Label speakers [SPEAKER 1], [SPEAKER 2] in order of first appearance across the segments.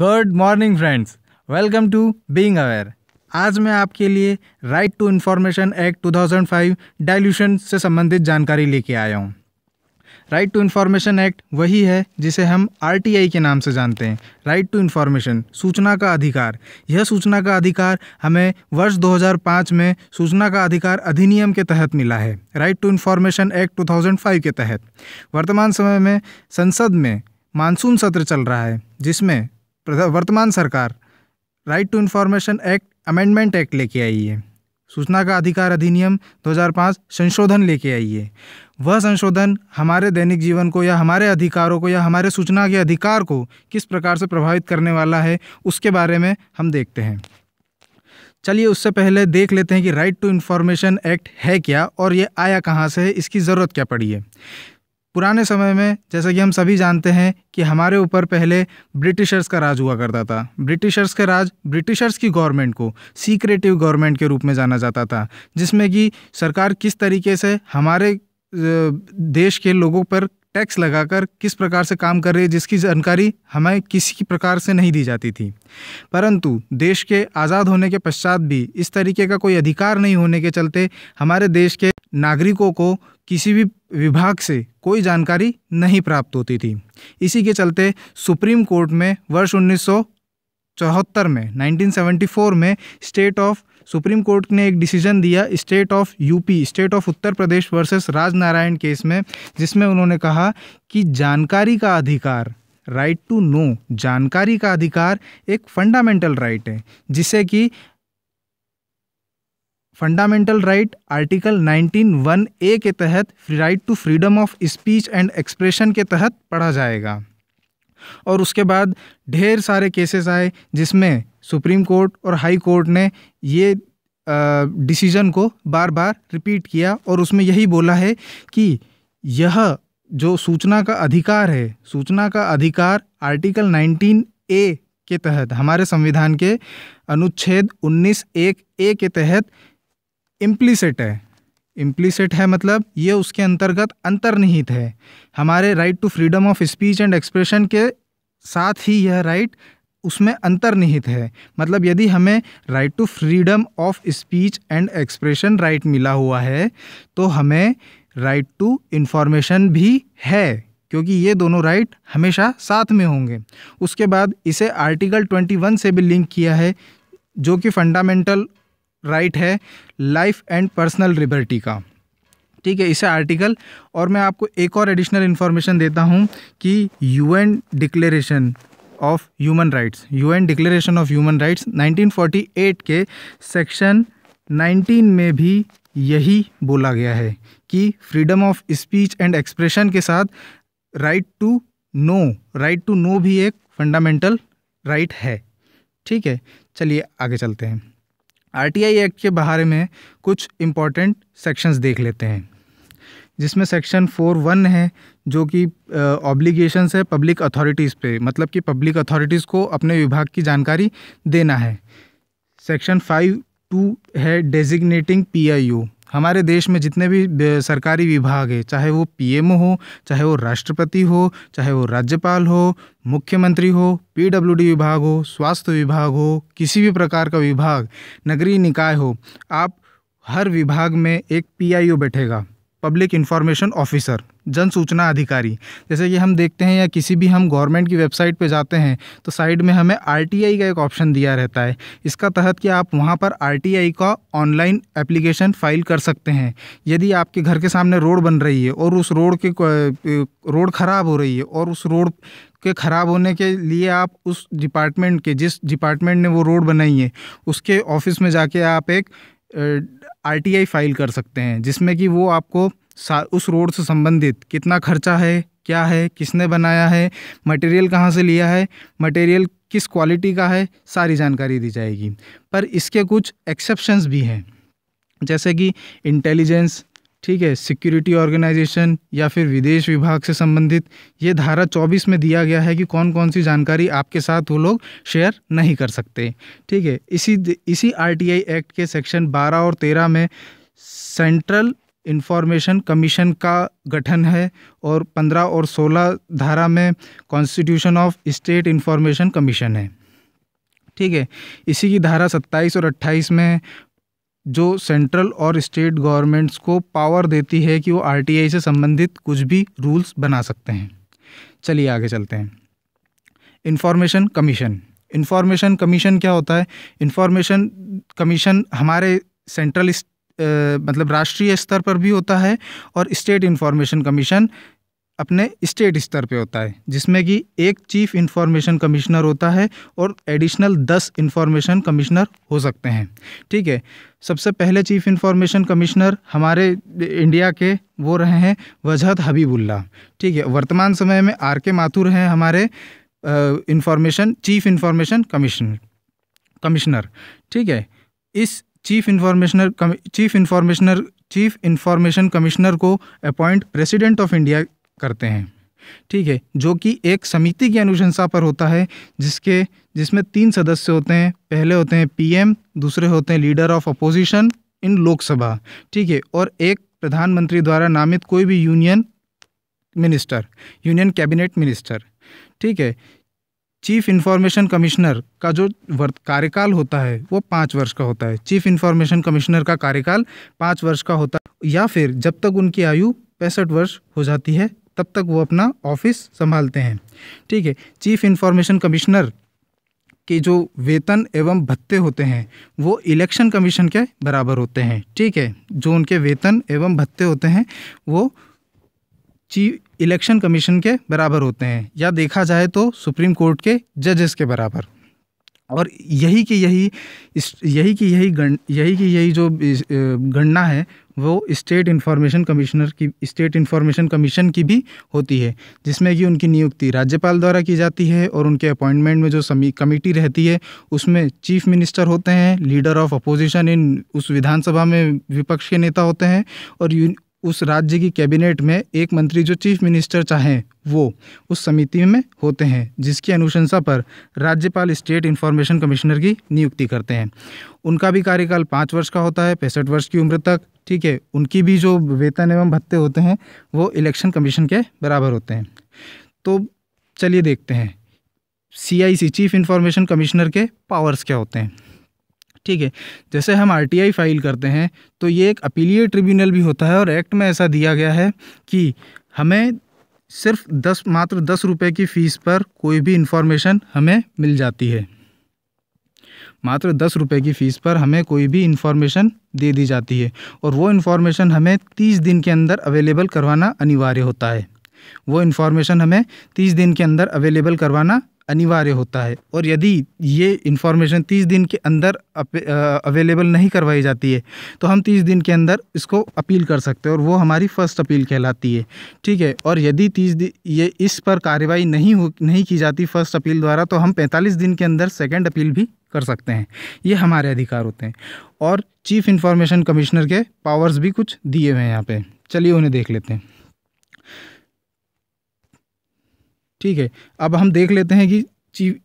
[SPEAKER 1] good morning friends welcome to being aware आज मैं आपके लिए right to information act 2005 dilution से संबंधित जानकारी लेके आया हूँ राइट टू इन्फॉर्मेशन एक्ट वही है जिसे हम आर के नाम से जानते हैं राइट टू इन्फॉर्मेशन सूचना का अधिकार यह सूचना का अधिकार हमें वर्ष 2005 में सूचना का अधिकार अधिनियम के तहत मिला है राइट टू इन्फॉर्मेशन एक्ट 2005 के तहत वर्तमान समय में संसद में मानसून सत्र चल रहा है जिसमें वर्तमान सरकार right to information act amendment act लेके आई है सूचना का अधिकार अधिनियम 2005 संशोधन लेके आई है वह संशोधन हमारे दैनिक जीवन को या हमारे अधिकारों को या हमारे सूचना के अधिकार को किस प्रकार से प्रभावित करने वाला है उसके बारे में हम देखते हैं चलिए उससे पहले देख लेते हैं कि राइट टू इन्फॉर्मेशन एक्ट है क्या और ये आया कहाँ से है इसकी ज़रूरत क्या पड़ी है पुराने समय में जैसा कि हम सभी जानते हैं कि हमारे ऊपर पहले ब्रिटिशर्स का राज हुआ करता था ब्रिटिशर्स का राज ब्रिटिशर्स की गवर्नमेंट को सीक्रेटिव गवर्नमेंट के रूप में जाना जाता था जिसमें कि सरकार किस तरीके से हमारे देश के लोगों पर टैक्स लगाकर किस प्रकार से काम कर रही है जिसकी जानकारी हमें किसी प्रकार से नहीं दी जाती थी परंतु देश के आज़ाद होने के पश्चात भी इस तरीके का कोई अधिकार नहीं होने के चलते हमारे देश के नागरिकों को किसी भी विभाग से कोई जानकारी नहीं प्राप्त होती थी इसी के चलते सुप्रीम कोर्ट में वर्ष उन्नीस चौहत्तर में 1974 में स्टेट ऑफ सुप्रीम कोर्ट ने एक डिसीजन दिया state of UP state of Uttar Pradesh versus Rajnarayan case में जिसमें उन्होंने कहा कि जानकारी का अधिकार राइट टू नो जानकारी का अधिकार एक फंडामेंटल राइट है जिसे कि fundamental right article 19 one A के तहत right to freedom of speech and expression के तहत पढ़ा जाएगा और उसके बाद ढेर सारे केसेस आए जिसमें सुप्रीम कोर्ट और हाई कोर्ट ने ये डिसीजन को बार बार रिपीट किया और उसमें यही बोला है कि यह जो सूचना का अधिकार है सूचना का अधिकार आर्टिकल 19 ए के तहत हमारे संविधान के अनुच्छेद 19 एक ए के तहत इम्प्लीसिट है इम्प्लीसिट है मतलब ये उसके अंतर्गत अंतर्निहित है हमारे right to freedom of speech and expression के साथ ही यह राइट उसमें अंतर्निहित है मतलब यदि हमें right to freedom of speech and expression right मिला हुआ है तो हमें राइट टू इन्फॉर्मेशन भी है क्योंकि ये दोनों राइट हमेशा साथ में होंगे उसके बाद इसे आर्टिकल 21 से भी लिंक किया है जो कि फंडामेंटल राइट है लाइफ एंड पर्सनल लिबर्टी का ठीक है इसे आर्टिकल और मैं आपको एक और एडिशनल इन्फॉर्मेशन देता हूँ कि UN declaration of human rights UN declaration of human rights 1948 के सेक्शन 19 में भी यही बोला गया है कि freedom of speech and expression के साथ right to know right to know भी एक फंडामेंटल राइट right है ठीक है चलिए आगे चलते हैं आरटीआई एक्ट के बारे में कुछ इम्पॉर्टेंट सेक्शंस देख लेते हैं जिसमें सेक्शन फोर वन है जो कि ऑब्लिगेशंस है पब्लिक अथॉरिटीज़ पे मतलब कि पब्लिक अथॉरिटीज़ को अपने विभाग की जानकारी देना है सेक्शन फाइव टू है डेजिग्नेटिंग पीआईयू हमारे देश में जितने भी सरकारी विभाग है चाहे वो पीएमओ हो चाहे वो राष्ट्रपति हो चाहे वो राज्यपाल हो मुख्यमंत्री हो पीडब्ल्यूडी विभाग हो स्वास्थ्य विभाग हो किसी भी प्रकार का विभाग नगरीय निकाय हो आप हर विभाग में एक पीआईओ बैठेगा पब्लिक इन्फॉर्मेशन ऑफिसर जन सूचना अधिकारी जैसे कि हम देखते हैं या किसी भी हम गवर्नमेंट की वेबसाइट पे जाते हैं तो साइड में हमें आर का एक ऑप्शन दिया रहता है इसका तहत कि आप वहाँ पर आर का ऑनलाइन एप्लीकेशन फाइल कर सकते हैं यदि आपके घर के सामने रोड बन रही है और उस रोड के रोड ख़राब हो रही है और उस रोड के ख़राब होने के लिए आप उस डिपार्टमेंट के जिस डिपार्टमेंट ने वो रोड बनाई है उसके ऑफिस में जाके आप एक आर फाइल कर सकते हैं जिसमें कि वो आपको उस रोड से संबंधित कितना खर्चा है क्या है किसने बनाया है मटेरियल कहाँ से लिया है मटेरियल किस क्वालिटी का है सारी जानकारी दी जाएगी पर इसके कुछ एक्सेप्शंस भी हैं जैसे कि इंटेलिजेंस ठीक है सिक्योरिटी ऑर्गेनाइजेशन या फिर विदेश विभाग से संबंधित ये धारा 24 में दिया गया है कि कौन कौन सी जानकारी आपके साथ वो लोग शेयर नहीं कर सकते ठीक है इसी इसी आरटीआई एक्ट के सेक्शन 12 और 13 में सेंट्रल इंफॉर्मेशन कमीशन का गठन है और 15 और 16 धारा में constitution of state information commission है ठीक है इसी की धारा 27 और 28 में जो सेंट्रल और स्टेट गवर्नमेंट्स को पावर देती है कि वो आरटीआई से संबंधित कुछ भी रूल्स बना सकते हैं चलिए आगे चलते हैं इंफॉर्मेशन कमीशन इंफॉर्मेशन कमीशन क्या होता है इंफॉर्मेशन कमीशन हमारे सेंट्रल मतलब राष्ट्रीय स्तर पर भी होता है और स्टेट इन्फॉर्मेशन कमीशन अपने स्टेट स्तर पे होता है जिसमें कि एक चीफ इन्फॉर्मेशन कमिश्नर होता है और एडिशनल दस इन्फॉर्मेशन कमिश्नर हो सकते हैं ठीक है सबसे पहले चीफ इन्फॉर्मेशन कमिश्नर हमारे इंडिया के वो रहे हैं वजहत हबीबुल्ला ठीक है वर्तमान समय में आर के माथुर हैं हमारे information chief information commissioner commissioner ठीक है इस chief informationer chief informationer chief information commissioner को अपॉइंट प्रेसिडेंट ऑफ इंडिया करते हैं ठीक है जो कि एक समिति की अनुशंसा पर होता है जिसके जिसमें तीन सदस्य होते हैं पहले होते हैं पीएम दूसरे होते हैं leader of opposition in Lok Sabha ठीक है और एक प्रधानमंत्री द्वारा नामित कोई भी union minister union cabinet minister ठीक है चीफ इन्फॉर्मेशन कमिश्नर का जो कार्यकाल होता है वो पाँच वर्ष का होता है चीफ इन्फॉर्मेशन कमिश्नर का कार्यकाल पाँच वर्ष का होता है या फिर जब तक उनकी आयु पैंसठ वर्ष हो जाती है तब तक वो अपना ऑफिस संभालते हैं ठीक है चीफ इन्फॉर्मेशन कमिश्नर के जो वेतन एवं भत्ते होते हैं वो इलेक्शन कमीशन के बराबर होते हैं ठीक है जो उनके वेतन एवं भत्ते होते हैं वो चीफ इलेक्शन कमीशन के बराबर होते हैं या देखा जाए तो सुप्रीम कोर्ट के जजेस के बराबर और यही कि यही यही कि यही गण यही कि यही जो गणना है वो स्टेट इन्फॉर्मेशन कमिश्नर की स्टेट इन्फॉर्मेशन कमीशन की भी होती है जिसमें कि उनकी नियुक्ति राज्यपाल द्वारा की जाती है और उनके अपॉइंटमेंट में जो समी कमेटी रहती है उसमें चीफ मिनिस्टर होते हैं लीडर ऑफ अपोजिशन इन उस विधानसभा में विपक्ष के नेता होते हैं और उस राज्य की कैबिनेट में एक मंत्री जो चीफ मिनिस्टर चाहें वो उस समिति में होते हैं जिसकी अनुशंसा पर राज्यपाल स्टेट इन्फॉर्मेशन कमिश्नर की नियुक्ति करते हैं उनका भी कार्यकाल पाँच वर्ष का होता है पैंसठ वर्ष की उम्र तक ठीक है उनकी भी जो वेतन एवं भत्ते होते हैं वो इलेक्शन कमीशन के बराबर होते हैं तो चलिए देखते हैं सी चीफ इन्फॉर्मेशन कमिश्नर के पावर्स क्या होते हैं ठीक है जैसे हम आर फाइल करते हैं तो ये एक अपीलीय ट्रिब्यूनल भी होता है और एक्ट में ऐसा दिया गया है कि हमें सिर्फ दस मात्र दस रुपये की फ़ीस पर कोई भी इन्फॉर्मेशन हमें मिल जाती है मात्र दस रुपये की फ़ीस पर हमें कोई भी इन्फॉर्मेशन दे दी जाती है और वो इन्फॉर्मेशन हमें तीस दिन के अंदर अवेलेबल करवाना अनिवार्य होता है वो इन्फॉर्मेशन हमें तीस दिन के अंदर अवेलेबल करवाना अनिवार्य होता है और यदि ये इन्फॉर्मेशन तीस दिन के अंदर अवेलेबल नहीं करवाई जाती है तो हम तीस दिन के अंदर इसको अपील कर सकते हैं और वो हमारी फ़र्स्ट अपील कहलाती है ठीक है और यदि तीस दिन ये इस पर कार्रवाई नहीं हो नहीं की जाती फ़र्स्ट अपील द्वारा तो हम पैंतालीस दिन के अंदर सेकेंड अपील भी कर सकते हैं ये हमारे अधिकार होते हैं और चीफ़ इन्फॉर्मेशन कमिश्नर के पावर्स भी कुछ दिए हुए हैं यहाँ पर चलिए उन्हें देख लेते हैं ठीक है अब हम देख लेते हैं कि चीफ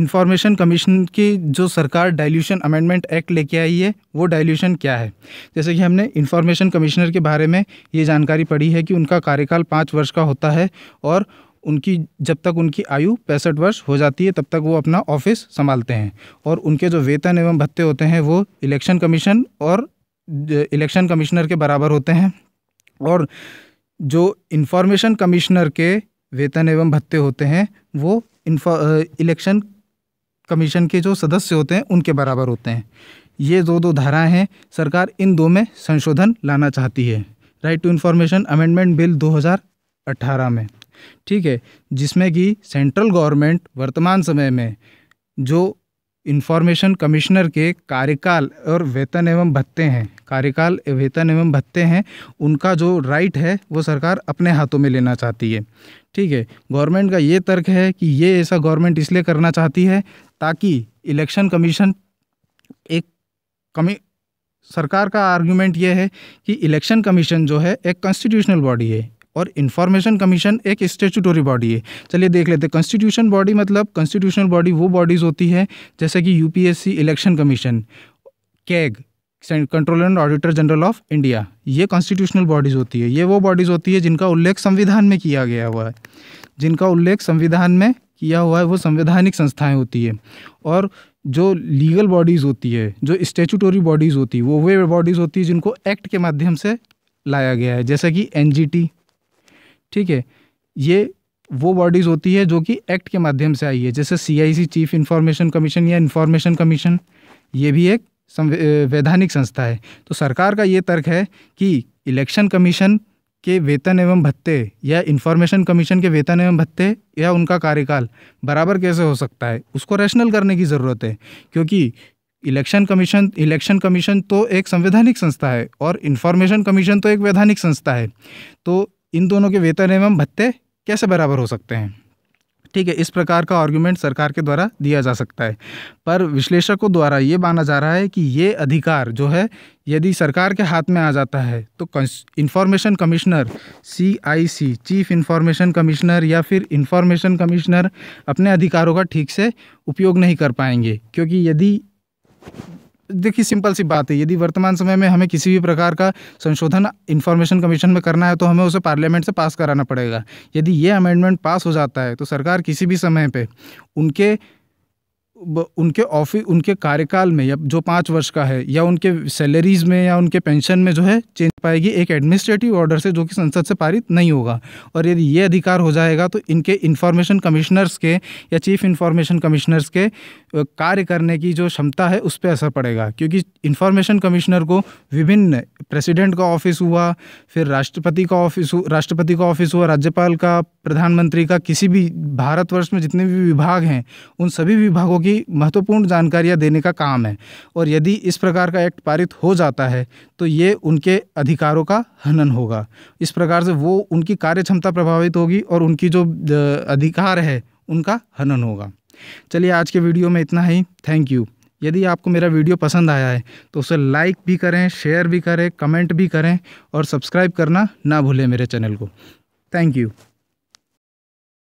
[SPEAKER 1] इन्फॉर्मेशन कमीशन की जो सरकार डाइल्यूशन अमेंडमेंट एक्ट लेके आई है वो डाइल्यूशन क्या है जैसे कि हमने इन्फॉर्मेशन कमिश्नर के बारे में ये जानकारी पढ़ी है कि उनका कार्यकाल पाँच वर्ष का होता है और उनकी जब तक उनकी आयु पैंसठ वर्ष हो जाती है तब तक वो अपना ऑफिस संभालते हैं और उनके जो वेतन एवं भत्ते होते हैं वो इलेक्शन कमीशन और इलेक्शन कमिश्नर के बराबर होते हैं और जो इन्फॉर्मेशन कमिश्नर के वेतन एवं भत्ते होते हैं वो इलेक्शन कमीशन के जो सदस्य होते हैं उनके बराबर होते हैं ये दो दो धाराएं हैं सरकार इन दो में संशोधन लाना चाहती है right to information amendment bill 2018 में ठीक है जिसमें कि सेंट्रल गवर्नमेंट वर्तमान समय में जो इन्फॉर्मेशन कमिश्नर के कार्यकाल और वेतन एवं भत्ते हैं कार्यकाल वेतन एवं भत्ते हैं उनका जो राइट है वो सरकार अपने हाथों में लेना चाहती है ठीक है गवर्नमेंट का ये तर्क है कि ये ऐसा गवर्नमेंट इसलिए करना चाहती है ताकि इलेक्शन कमीशन एक कमी सरकार का आर्ग्यूमेंट ये है कि इलेक्शन कमीशन जो है एक कॉन्स्टिट्यूशनल बॉडी है और इन्फॉर्मेशन कमीशन एक स्टेचूटोरी बॉडी है चलिए देख लेते हैं कॉन्स्टिट्यूशन बॉडी मतलब कॉन्स्टिट्यूशनल बॉडी वो बॉडीज़ होती है जैसे कि UPSC election commission CAG control and auditor general of India ये कॉन्स्टिट्यूशनल बॉडीज़ होती है ये वो बॉडीज़ होती है जिनका उल्लेख संविधान में किया गया हुआ है जिनका उल्लेख संविधान में किया हुआ है वो संवैधानिक संस्थाएं होती है और जो लीगल बॉडीज़ होती है जो स्टेचुटोरी बॉडीज़ होती है वो वे बॉडीज़ होती है जिनको एक्ट के माध्यम से लाया गया है जैसे कि एन ठीक है ये वो बॉडीज़ होती है जो कि एक्ट के माध्यम से आई है जैसे सीआईसी चीफ इंफॉर्मेशन कमीशन या इन्फॉर्मेशन कमीशन ये भी एक वैधानिक संस्था है तो सरकार का ये तर्क है कि इलेक्शन कमीशन के वेतन एवं भत्ते या इन्फॉर्मेशन कमीशन के वेतन एवं भत्ते या उनका कार्यकाल बराबर कैसे हो सकता है उसको रैशनल करने की ज़रूरत है क्योंकि इलेक्शन कमीशन इलेक्शन कमीशन तो एक संवैधानिक संस्था है और इन्फॉर्मेशन कमीशन तो एक वैधानिक संस्था है तो इन दोनों के वेतन एवं भत्ते कैसे बराबर हो सकते हैं ठीक है इस प्रकार का आर्ग्यूमेंट सरकार के द्वारा दिया जा सकता है पर विश्लेषकों द्वारा ये माना जा रहा है कि ये अधिकार जो है यदि सरकार के हाथ में आ जाता है तो information commissioner C I C chief information commissioner या फिर इंफॉर्मेशन कमिश्नर अपने अधिकारों का ठीक से उपयोग नहीं कर पाएंगे क्योंकि यदि देखिए सिंपल सी बात है यदि वर्तमान समय में हमें किसी भी प्रकार का संशोधन इन्फॉर्मेशन कमीशन में करना है तो हमें उसे पार्लियामेंट से पास कराना पड़ेगा यदि ये अमेंडमेंट पास हो जाता है तो सरकार किसी भी समय पे उनके उनके ऑफिस उनके कार्यकाल में या जो पाँच वर्ष का है या उनके सैलरीज़ में या उनके पेंशन में जो है चेंज पाएगी एक एडमिनिस्ट्रेटिव ऑर्डर से जो कि संसद से पारित नहीं होगा और यदि ये अधिकार हो जाएगा तो इनके इन्फॉर्मेशन कमिश्नर्स के या चीफ इन्फॉर्मेशन कमिश्नर्स के कार्य करने की जो क्षमता है उस पर असर पड़ेगा क्योंकि इन्फॉर्मेशन कमिश्नर को विभिन्न प्रेसिडेंट का ऑफिस हुआ फिर राष्ट्रपति का ऑफिस राष्ट्रपति का ऑफिस हुआ राज्यपाल का प्रधानमंत्री का किसी भी भारतवर्ष में जितने भी विभाग हैं उन सभी विभागों की ही महत्वपूर्ण जानकारियाँ देने का काम है और यदि इस प्रकार का एक्ट पारित हो जाता है तो ये उनके अधिकारों का हनन होगा इस प्रकार से वो उनकी कार्य क्षमता प्रभावित होगी और उनकी जो अधिकार है उनका हनन होगा चलिए आज के वीडियो में इतना ही थैंक यू यदि आपको मेरा वीडियो पसंद आया है तो उसे लाइक भी करें शेयर भी करें कमेंट भी करें और सब्सक्राइब करना ना भूलें मेरे चैनल को थैंक यू